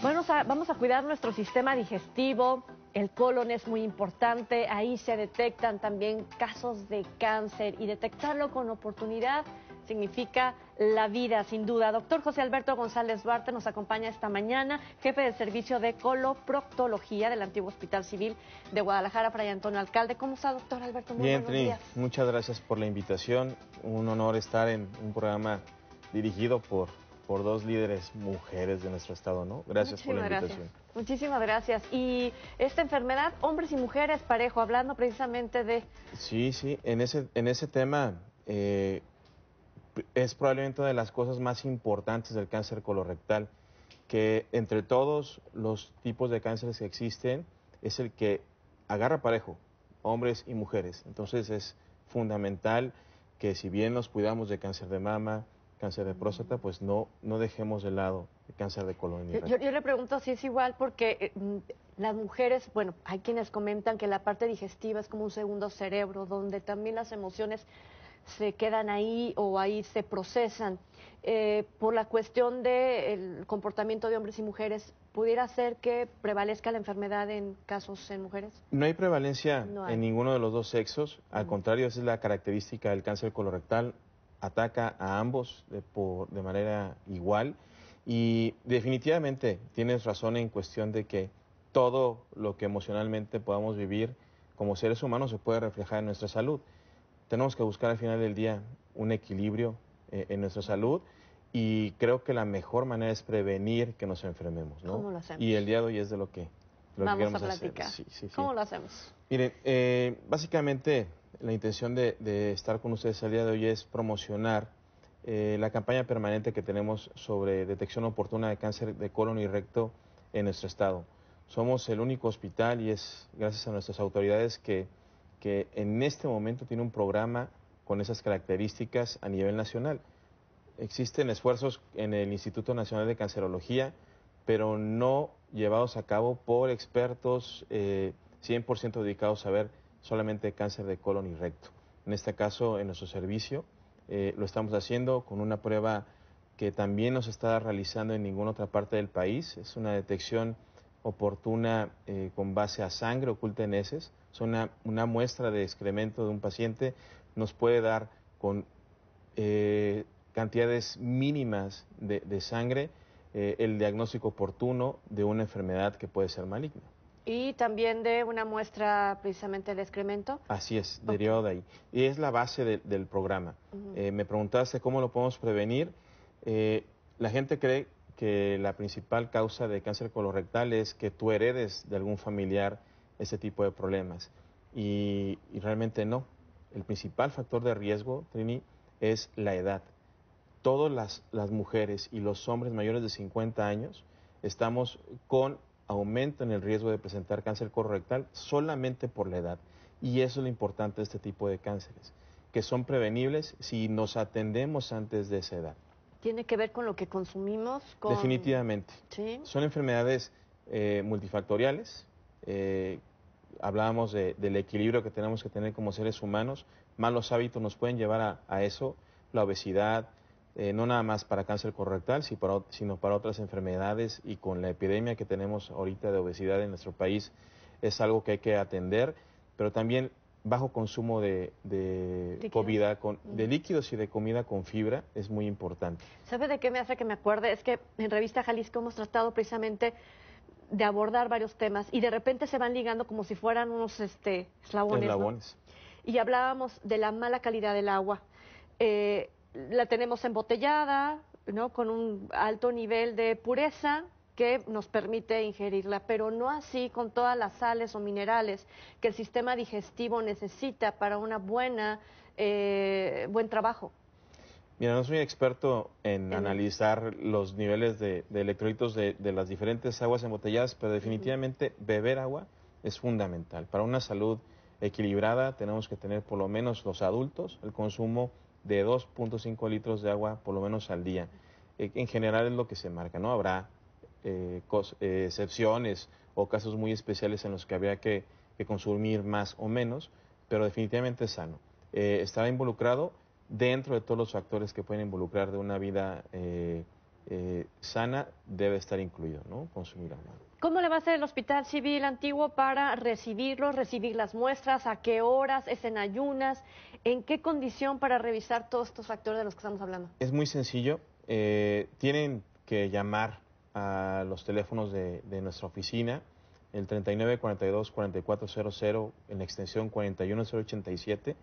Bueno, vamos a cuidar nuestro sistema digestivo, el colon es muy importante, ahí se detectan también casos de cáncer y detectarlo con oportunidad significa la vida, sin duda. Doctor José Alberto González Duarte nos acompaña esta mañana, jefe del servicio de coloproctología del antiguo Hospital Civil de Guadalajara, Fray Antonio Alcalde. ¿Cómo está, doctor Alberto? Muy Bien, muchas gracias por la invitación. Un honor estar en un programa dirigido por por dos líderes mujeres de nuestro estado, ¿no? Gracias por la invitación. Muchísimas gracias. Y esta enfermedad, hombres y mujeres, parejo, hablando precisamente de... Sí, sí, en ese, en ese tema eh, es probablemente una de las cosas más importantes del cáncer colorectal, que entre todos los tipos de cánceres que existen, es el que agarra parejo, hombres y mujeres. Entonces es fundamental que si bien nos cuidamos de cáncer de mama, cáncer de próstata, pues no, no dejemos de lado el cáncer de colon. Yo, yo, yo, le pregunto si es igual porque eh, mm, las mujeres, bueno, hay quienes comentan que la parte digestiva es como un segundo cerebro, donde también las emociones se quedan ahí o ahí se procesan. Eh, por la cuestión del comportamiento de hombres y mujeres, ¿pudiera ser que prevalezca la enfermedad en casos en mujeres? No hay prevalencia en ninguno de los dos sexos, al mm. contrario, esa es la característica del cáncer colorectal ataca a ambos de, por, de manera igual. Y definitivamente tienes razón en cuestión de que todo lo que emocionalmente podamos vivir como seres humanos se puede reflejar en nuestra salud. Tenemos que buscar al final del día un equilibrio eh, en nuestra salud y creo que la mejor manera es prevenir que nos enfermemos. ¿no? ¿Cómo lo hacemos? Y el día de hoy es de lo que lo Vamos a platicar. ¿Cómo lo hacemos? Miren, eh, básicamente la intención de, estar con ustedes el día de hoy es promocionar eh, la campaña permanente que tenemos sobre detección oportuna de cáncer de colon y recto en nuestro estado. Somos el único hospital y es gracias a nuestras autoridades que, en este momento tiene un programa con esas características a nivel nacional. Existen esfuerzos en el Instituto Nacional de Cancerología, pero no llevados a cabo por expertos 100% eh, dedicados a ver solamente cáncer de colon y recto. En este caso, en nuestro servicio, eh, lo estamos haciendo con una prueba que también no se está realizando en ninguna otra parte del país. Es una detección oportuna eh, con base a sangre oculta en heces. Es una, muestra de excremento de un paciente. Nos puede dar con eh, cantidades mínimas de sangre el diagnóstico oportuno de una enfermedad que puede ser maligna. Y también de una muestra precisamente del excremento. Así es, de derivado de ahí. Y es la base del programa. Eh, me preguntaste cómo lo podemos prevenir. Eh, la gente cree que la principal causa de cáncer colorectal es que tú heredes de algún familiar ese tipo de problemas. Y, realmente no. El principal factor de riesgo, Trini, es la edad. Todas las, las mujeres y los hombres mayores de 50 años estamos con aumentan el riesgo de presentar cáncer colorectal solamente por la edad. Y eso es lo importante de este tipo de cánceres, que son prevenibles si nos atendemos antes de esa edad. ¿Tiene que ver con lo que consumimos? Definitivamente. Son enfermedades eh, multifactoriales. Eh, hablábamos del equilibrio que tenemos que tener como seres humanos. Malos hábitos nos pueden llevar a eso. La obesidad, eh, no nada más para cáncer correctal, sino para otras enfermedades y con la epidemia que tenemos ahorita de obesidad en nuestro país es algo que hay que atender, pero también bajo consumo de, de ¿Líquidos? con, de líquidos y de comida con fibra es muy importante. ¿Sabe de qué me hace que me acuerde? Es que en Revista Jalisco hemos tratado precisamente de abordar varios temas y de repente se van ligando como si fueran unos este, eslabones. Y hablábamos de la mala calidad del agua. Eh, la tenemos embotellada, ¿no? Con un alto nivel de pureza que nos permite ingerirla, pero no así con todas las sales o minerales que el sistema digestivo necesita para una buena eh, buen trabajo. Mira, no soy experto en, analizar los niveles de, de electrolitos de, las diferentes aguas embotelladas, pero definitivamente beber agua es fundamental. Para una salud equilibrada tenemos que tener por lo menos los adultos el consumo de 2.5 litros de agua por lo menos al día. E, en general es lo que se marca, ¿no? Habrá eh, eh, excepciones o casos muy especiales en los que habría que, consumir más o menos, pero definitivamente es sano. Eh, estará involucrado dentro de todos los factores que pueden involucrar de una vida eh, sana debe estar incluido, ¿no? Consumir agua. ¿Cómo le va a hacer el Hospital Civil Antiguo para recibirlos, recibir las muestras? ¿A qué horas? ¿Es en ayunas? ¿En qué condición para revisar todos estos factores de los que estamos hablando? Es muy sencillo. Eh, tienen que llamar a los teléfonos de, nuestra oficina, el 3942-4400 en la extensión 41087,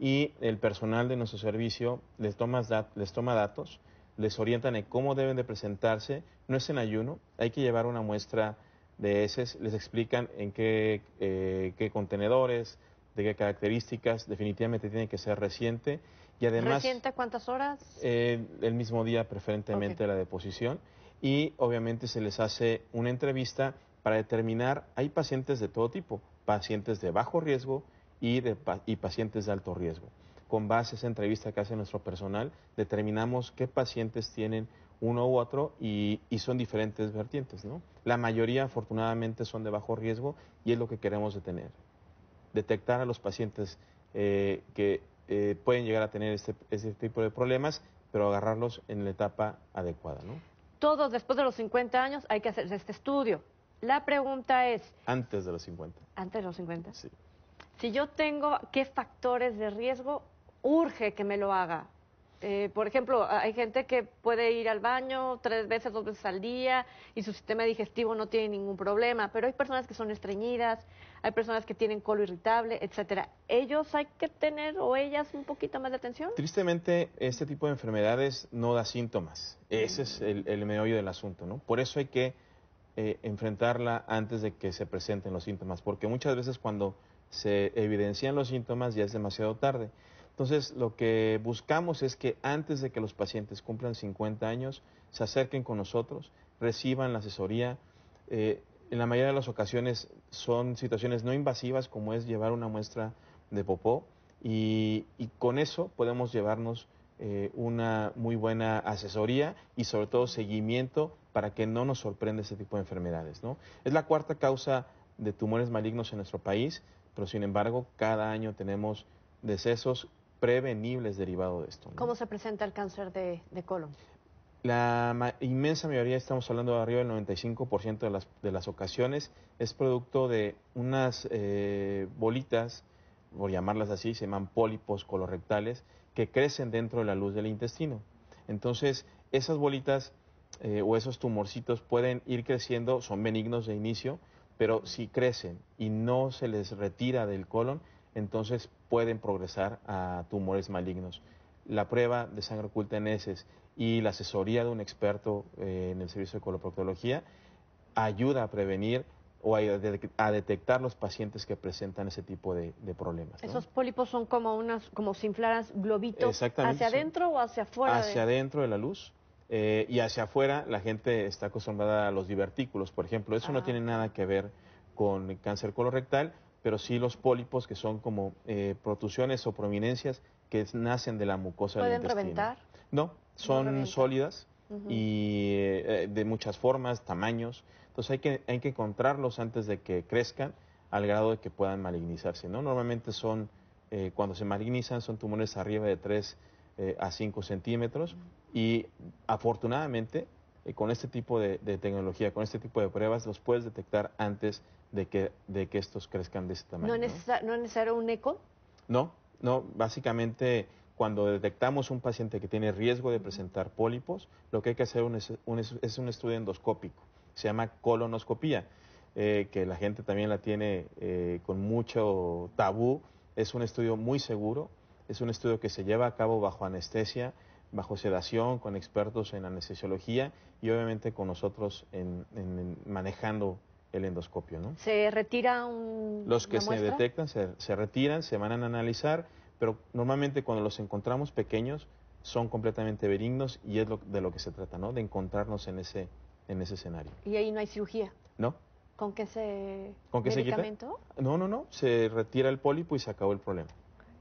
y el personal de nuestro servicio les toma datos les orientan en cómo deben de presentarse, no es en ayuno, hay que llevar una muestra de heces, les explican en qué, eh, contenedores, de qué características, definitivamente tiene que ser reciente y además... ¿Reciente cuántas horas? Eh, el mismo día, preferentemente la deposición y obviamente se les hace una entrevista para determinar, hay pacientes de todo tipo, pacientes de bajo riesgo y, de, y pacientes de alto riesgo con base a esa entrevista que hace nuestro personal, determinamos qué pacientes tienen uno u otro y, son diferentes vertientes, ¿no? La mayoría afortunadamente son de bajo riesgo y es lo que queremos detener. Detectar a los pacientes eh, que eh, pueden llegar a tener este, este, tipo de problemas, pero agarrarlos en la etapa adecuada, ¿no? Todos después de los 50 años hay que hacer este estudio. La pregunta es... Antes de los 50. Antes de los 50. Sí. Si yo tengo, ¿qué factores de riesgo urge que me lo haga. Eh, por ejemplo, hay gente que puede ir al baño tres veces, dos veces al día y su sistema digestivo no tiene ningún problema, pero hay personas que son estreñidas, hay personas que tienen colo irritable, etcétera. ¿Ellos hay que tener o ellas un poquito más de atención? Tristemente, este tipo de enfermedades no da síntomas. Ese es el, el meollo del asunto, ¿no? Por eso hay que eh, enfrentarla antes de que se presenten los síntomas, porque muchas veces cuando se evidencian los síntomas ya es demasiado tarde. Entonces, lo que buscamos es que antes de que los pacientes cumplan 50 años, se acerquen con nosotros, reciban la asesoría. Eh, en la mayoría de las ocasiones son situaciones no invasivas, como es llevar una muestra de popó, y, con eso podemos llevarnos eh, una muy buena asesoría y sobre todo seguimiento para que no nos sorprenda este tipo de enfermedades. ¿no? Es la cuarta causa de tumores malignos en nuestro país, pero sin embargo cada año tenemos decesos prevenibles derivado de esto. ¿Cómo se presenta el cáncer de, colon? La inmensa mayoría, estamos hablando de arriba del 95% de las, de las ocasiones, es producto de unas eh, bolitas, por llamarlas así, se llaman pólipos colorectales, que crecen dentro de la luz del intestino. Entonces, esas bolitas eh, o esos tumorcitos pueden ir creciendo, son benignos de inicio, pero si crecen y no se les retira del colon, entonces pueden progresar a tumores malignos. La prueba de sangre oculta en heces y la asesoría de un experto eh, en el servicio de coloproctología ayuda a prevenir o a, detectar los pacientes que presentan ese tipo de, problemas. Esos pólipos son como unas, como si inflaras globitos hacia adentro o hacia afuera. Hacia adentro de la luz eh, y hacia afuera la gente está acostumbrada a los divertículos, por ejemplo. Eso no tiene nada que ver con cáncer colorectal pero sí los pólipos que son como eh, protusiones o prominencias que nacen de la mucosa del intestino. ¿Pueden reventar? No, son sólidas y eh, de muchas formas, tamaños. Entonces hay que, hay que encontrarlos antes de que crezcan al grado de que puedan malignizarse. ¿no? Normalmente son, eh, cuando se malignizan, son tumores arriba de 3 eh, a 5 centímetros y afortunadamente eh, con este tipo de, tecnología, con este tipo de pruebas, los puedes detectar antes de que, estos crezcan de ese tamaño. ¿No, es necesario un eco? No, no, básicamente cuando detectamos un paciente que tiene riesgo de presentar pólipos, lo que hay que hacer es, un estudio endoscópico, se llama colonoscopía, eh, que la gente también la tiene eh, con mucho tabú, es un estudio muy seguro, es un estudio que se lleva a cabo bajo anestesia, bajo sedación, con expertos en anestesiología y obviamente con nosotros en, manejando el endoscopio. ¿no? ¿Se retira un.? Los que se detectan se, retiran, se van a analizar, pero normalmente cuando los encontramos pequeños son completamente benignos y es de lo que se trata, ¿no? De encontrarnos en ese, escenario. ¿Y ahí no hay cirugía? No. ¿Con qué se.? ¿Con qué se quita? No, no, no. Se retira el pólipo y se acabó el problema.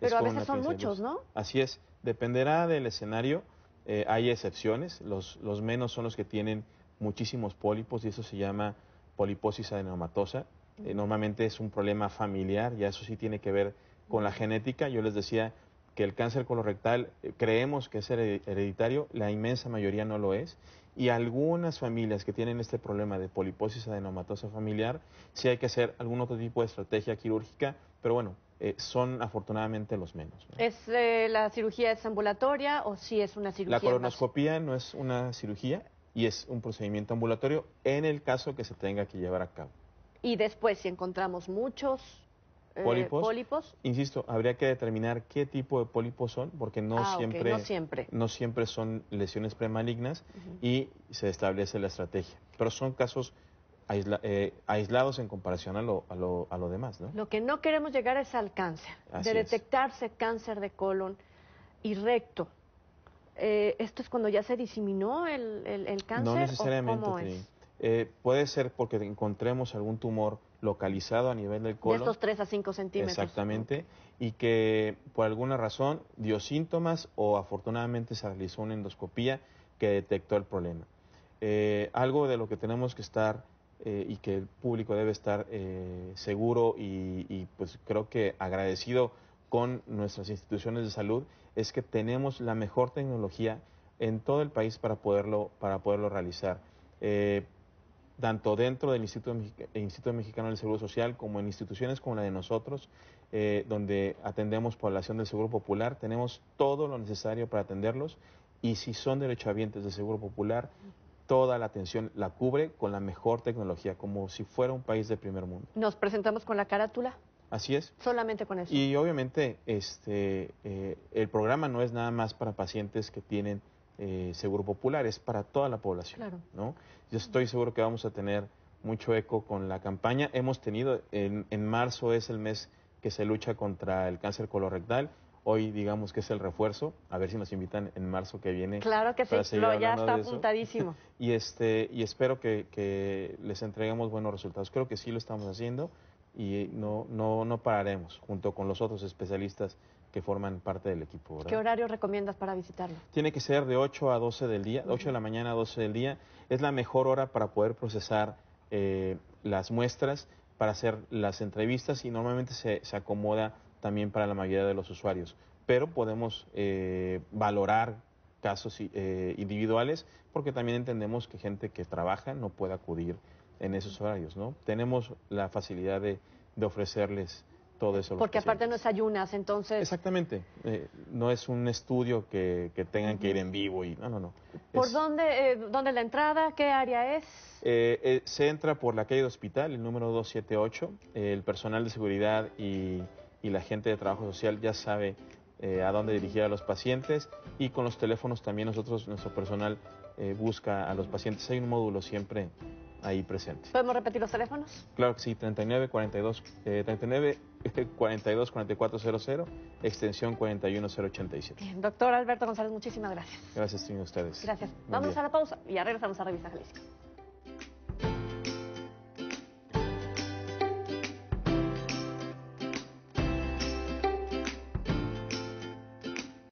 Pero a veces son muchos, ¿no? Así es, dependerá del escenario. Eh, hay excepciones, los, menos son los que tienen muchísimos pólipos y eso se llama poliposis adenomatosa. Eh, normalmente es un problema familiar, ya eso sí tiene que ver con la genética. Yo les decía que el cáncer colorectal eh, creemos que es hereditario, la inmensa mayoría no lo es. Y algunas familias que tienen este problema de poliposis adenomatosa familiar, sí hay que hacer algún otro tipo de estrategia quirúrgica, pero bueno, eh, son afortunadamente los menos. ¿Es eh, la cirugía es ambulatoria o si es una cirugía? La colonoscopía no es una cirugía y es un procedimiento ambulatorio en el caso que se tenga que llevar a cabo. Y después, si encontramos muchos eh, pólipos, insisto, habría que determinar qué tipo de pólipos son, porque no, ah, siempre, no, siempre. son lesiones premalignas y se establece la estrategia. Pero son casos eh, aislados en comparación a lo, a, lo, a lo, demás, ¿no? Lo que no queremos llegar es al cáncer, de detectarse cáncer de colon y recto. Eh, ¿Esto es cuando ya se diseminó el, el, el cáncer? No necesariamente, ¿o eh, puede ser porque encontremos algún tumor localizado a nivel del colon. De estos 3 a 5 centímetros. Exactamente. Y que por alguna razón dio síntomas o afortunadamente se realizó una endoscopía que detectó el problema. algo de lo que tenemos que estar eh, y que el público debe estar eh, seguro y, pues creo que agradecido con nuestras instituciones de salud es que tenemos la mejor tecnología en todo el país para poderlo, para poderlo realizar. Eh, tanto dentro del Instituto, Instituto, Mexicano del Seguro Social como en instituciones como la de nosotros, donde atendemos población del Seguro Popular, tenemos todo lo necesario para atenderlos y si son derechohabientes del Seguro Popular, toda la atención la cubre con la mejor tecnología, como si fuera un país de primer mundo. Nos presentamos con la carátula. Así es. Solamente con eso. Y obviamente este, eh, el programa no es nada más para pacientes que tienen eh, seguro popular, es para toda la población. Claro. ¿no? Yo estoy seguro que vamos a tener mucho eco con la campaña. Hemos tenido, en, en marzo es el mes que se lucha contra el cáncer colorectal hoy digamos que es el refuerzo, a ver si nos invitan en marzo que viene. Claro que sí, ya está apuntadísimo. y este y espero que, que, les entreguemos buenos resultados. Creo que sí lo estamos haciendo y no no no pararemos junto con los otros especialistas que forman parte del equipo. ¿Qué horario recomiendas para visitarlo? Tiene que ser de 8 a 12 del día, de 8 de la mañana a 12 del día. Es la mejor hora para poder procesar eh, las muestras, para hacer las entrevistas y normalmente se, se acomoda también para la mayoría de los usuarios. Pero podemos eh, valorar casos eh, individuales porque también entendemos que gente que trabaja no puede acudir en esos horarios, ¿no? Tenemos la facilidad de, ofrecerles todo eso. Porque aparte no ayunas, entonces... Exactamente. Eh, no es un estudio que, tengan que ir en vivo y... No, no, no. ¿Por dónde, eh, dónde la entrada? ¿Qué área es? se entra por la calle de hospital, el número 278. el personal de seguridad y y la gente de trabajo social ya sabe eh, a dónde dirigir a los pacientes y con los teléfonos también nosotros, nuestro personal eh, busca a los pacientes. Hay un módulo siempre ahí presente. ¿Podemos repetir los teléfonos? Claro que sí, 39 42, eh, 39 42 extensión 41087. Doctor Alberto González, muchísimas gracias. Gracias a ustedes. Gracias. Vamos a la pausa y ya regresamos a Revista Jalisco.